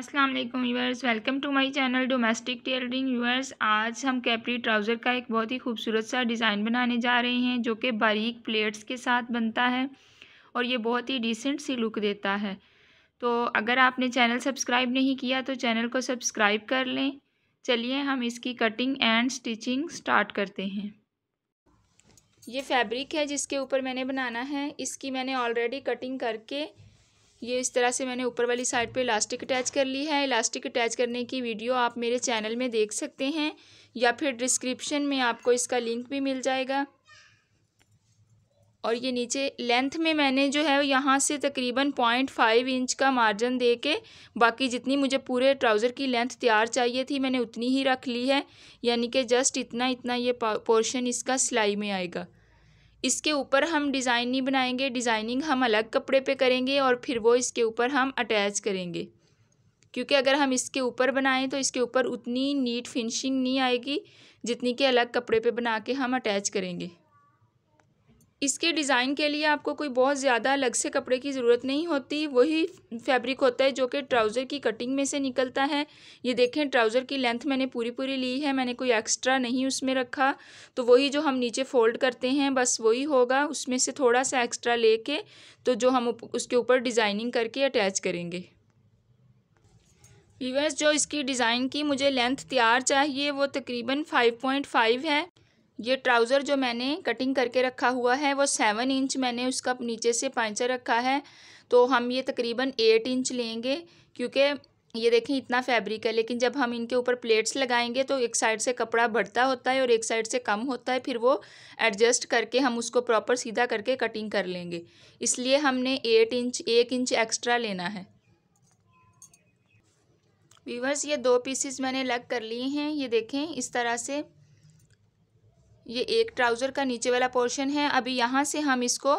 असलम यूर्स welcome to my channel domestic tailoring viewers आज हम कैपरी ट्राउज़र का एक बहुत ही खूबसूरत सा डिज़ाइन बनाने जा रहे हैं जो कि बारीक प्लेट्स के साथ बनता है और ये बहुत ही डिसेंट सी लुक देता है तो अगर आपने चैनल सब्सक्राइब नहीं किया तो चैनल को सब्सक्राइब कर लें चलिए हम इसकी कटिंग एंड स्टिचिंग स्टार्ट करते हैं ये फैब्रिक है जिसके ऊपर मैंने बनाना है इसकी मैंने ऑलरेडी कटिंग करके ये इस तरह से मैंने ऊपर वाली साइड पे इलास्टिक अटैच कर ली है इलास्टिक अटैच करने की वीडियो आप मेरे चैनल में देख सकते हैं या फिर डिस्क्रिप्शन में आपको इसका लिंक भी मिल जाएगा और ये नीचे लेंथ में मैंने जो है यहाँ से तकरीबन पॉइंट फाइव इंच का मार्जिन दे के बाकी जितनी मुझे पूरे ट्राउज़र की लेंथ तैयार चाहिए थी मैंने उतनी ही रख ली है यानी कि जस्ट इतना इतना ये पोर्शन इसका सिलाई में आएगा इसके ऊपर हम डिज़ाइन नहीं बनाएंगे डिज़ाइनिंग हम अलग कपड़े पे करेंगे और फिर वो इसके ऊपर हम अटैच करेंगे क्योंकि अगर हम इसके ऊपर बनाएं तो इसके ऊपर उतनी नीट फिनिशिंग नहीं आएगी जितनी कि अलग कपड़े पे बना के हम अटैच करेंगे इसके डिज़ाइन के लिए आपको कोई बहुत ज़्यादा अलग से कपड़े की ज़रूरत नहीं होती वही फैब्रिक होता है जो कि ट्राउज़र की कटिंग में से निकलता है ये देखें ट्राउज़र की लेंथ मैंने पूरी पूरी ली है मैंने कोई एक्स्ट्रा नहीं उसमें रखा तो वही जो हम नीचे फ़ोल्ड करते हैं बस वही होगा उसमें से थोड़ा सा एक्स्ट्रा लेके तो जो हम उसके ऊपर डिज़ाइनिंग करके अटैच करेंगे वीवर्स जो इसकी डिज़ाइन की मुझे लेंथ तैयार चाहिए वो तकरीबन फाइव है ये ट्राउज़र जो मैंने कटिंग करके रखा हुआ है वो सेवन इंच मैंने उसका नीचे से पैंचर रखा है तो हम ये तकरीबन एट इंच लेंगे क्योंकि ये देखें इतना फैब्रिक है लेकिन जब हम इनके ऊपर प्लेट्स लगाएंगे तो एक साइड से कपड़ा बढ़ता होता है और एक साइड से कम होता है फिर वो एडजस्ट करके हम उसको प्रॉपर सीधा करके कटिंग कर लेंगे इसलिए हमने एट इंच एक इंच एक्स्ट्रा लेना है वीवर्स ये दो पीसेस मैंने अलग कर लिए हैं ये देखें इस तरह से ये एक ट्राउज़र का नीचे वाला पोर्शन है अभी यहाँ से हम इसको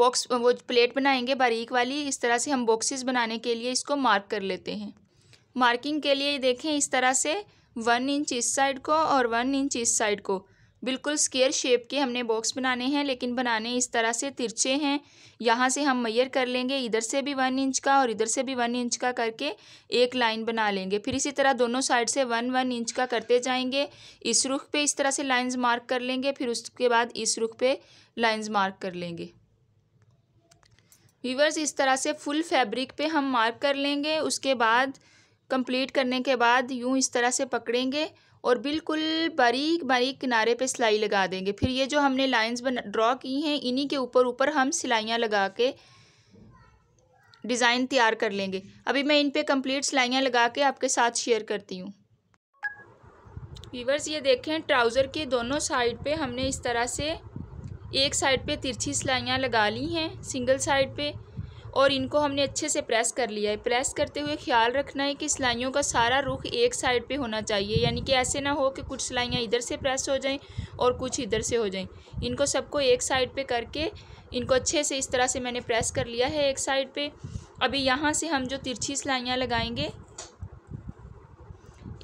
बॉक्स वो प्लेट बनाएंगे बारीक वाली इस तरह से हम बॉक्सेस बनाने के लिए इसको मार्क कर लेते हैं मार्किंग के लिए देखें इस तरह से वन इंच इस साइड को और वन इंच इस साइड को बिल्कुल स्केयर शेप के हमने बॉक्स बनाने हैं लेकिन बनाने इस तरह से तिरछे हैं यहाँ से हम मैयर कर लेंगे इधर से भी वन इंच का और इधर से भी वन इंच का करके एक लाइन बना लेंगे फिर इसी तरह दोनों साइड से वन वन इंच का करते जाएंगे इस रुख पे इस तरह से लाइंस मार्क कर लेंगे फिर उसके बाद इस रुख पे लाइंस मार्क कर लेंगे व्यूवर्स इस तरह से फुल फैब्रिक पे हम मार्क कर लेंगे उसके बाद कंप्लीट करने के बाद यूँ इस तरह से पकड़ेंगे और बिल्कुल बारीक बारीक किनारे पे सिलाई लगा देंगे फिर ये जो हमने लाइंस बना ड्रॉ की हैं इन्हीं के ऊपर ऊपर हम सिलाइयाँ लगा के डिज़ाइन तैयार कर लेंगे अभी मैं इन पर कम्प्लीट सिलाइयाँ लगा के आपके साथ शेयर करती हूँ वीवर्स ये देखें ट्राउज़र के दोनों साइड पे हमने इस तरह से एक साइड पे तिरछी सिलाइयाँ लगा ली हैं सिंगल साइड पे और इनको हमने अच्छे से प्रेस कर लिया है प्रेस करते हुए ख्याल रखना है कि सिलाइयों का सारा रुख एक साइड पे होना चाहिए यानी कि ऐसे ना हो कि कुछ सिलाइयाँ इधर से प्रेस हो जाएं और कुछ इधर से हो जाएं इनको सबको एक साइड पे करके इनको अच्छे से इस तरह से मैंने प्रेस कर लिया है एक साइड पे अभी यहाँ से हम जो तिरछी सिलाइयाँ लगाएंगे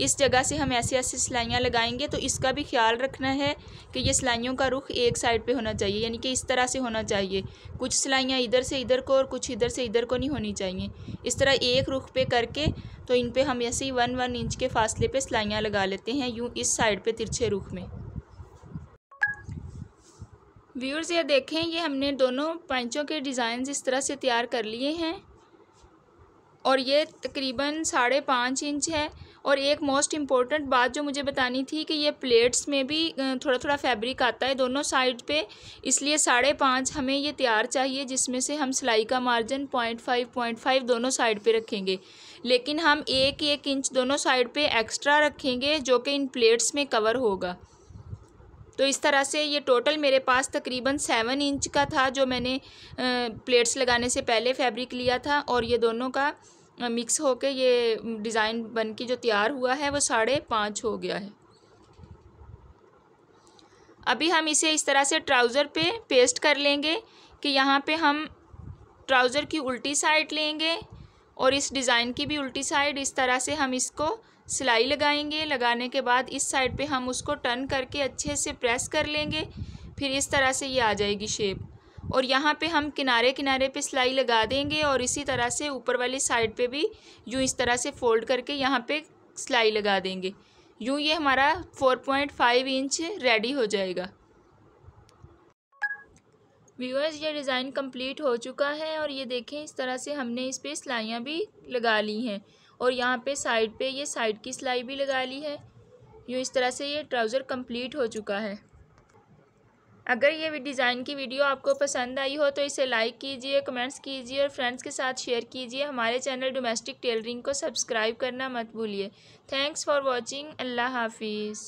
इस जगह से हम ऐसे ऐसे सिलाइयाँ लगाएंगे तो इसका भी ख्याल रखना है कि ये सिलाइयों का रुख एक साइड पे होना चाहिए यानी कि इस तरह से होना चाहिए कुछ सिलाइयाँ इधर से इधर को और कुछ इधर से इधर को नहीं होनी चाहिए इस तरह एक रुख पे करके तो इन पे हम ऐसे ही वन वन इंच के फासले पे सिलाइयाँ लगा लेते हैं यूँ इस साइड पर तिरछे रुख में व्यूर्स ये देखें ये हमने दोनों पंचों के डिज़ाइन इस तरह से तैयार कर लिए हैं और ये तकरीबन साढ़े पाँच इंच है और एक मोस्ट इम्पॉर्टेंट बात जो मुझे बतानी थी कि ये प्लेट्स में भी थोड़ा थोड़ा फैब्रिक आता है दोनों साइड पे इसलिए साढ़े पाँच हमें ये तैयार चाहिए जिसमें से हम सिलाई का margin point five point five दोनों साइड पे रखेंगे लेकिन हम एक एक इंच दोनों साइड पे एक्स्ट्रा रखेंगे जो कि इन प्लेट्स में कवर होगा तो इस तरह से ये टोटल मेरे पास तकरीबन सेवन इंच का था जो मैंने प्लेट्स लगाने से पहले फैब्रिक लिया था और ये दोनों का मिक्स होके ये डिज़ाइन बन के जो तैयार हुआ है वो साढ़े पाँच हो गया है अभी हम इसे इस तरह से ट्राउज़र पे पेस्ट कर लेंगे कि यहाँ पे हम ट्राउज़र की उल्टी साइड लेंगे और इस डिज़ाइन की भी उल्टी साइड इस तरह से हम इसको सिलाई लगाएंगे लगाने के बाद इस साइड पे हम उसको टर्न करके अच्छे से प्रेस कर लेंगे फिर इस तरह से ये आ जाएगी शेप और यहाँ पे हम किनारे किनारे पे सिलाई लगा देंगे और इसी तरह से ऊपर वाली साइड पे भी यूँ इस तरह से फोल्ड करके यहाँ पे सिलाई लगा देंगे यूँ ये हमारा four point five inch ready हो जाएगा व्यूअर्स ये डिज़ाइन कंप्लीट हो चुका है और ये देखें इस तरह से हमने इस पर सिलाइयाँ भी लगा ली हैं और यहाँ पर साइड पर ये साइड की सिलाई भी लगा ली है यूँ इस तरह से ये ट्राउज़र कम्प्लीट हो चुका है अगर ये डिज़ाइन की वीडियो आपको पसंद आई हो तो इसे लाइक कीजिए कमेंट्स कीजिए और फ्रेंड्स के साथ शेयर कीजिए हमारे चैनल डोमेस्टिक टेलरिंग को सब्सक्राइब करना मत भूलिए थैंक्स फॉर वॉचिंग अल्लाह हाफिज़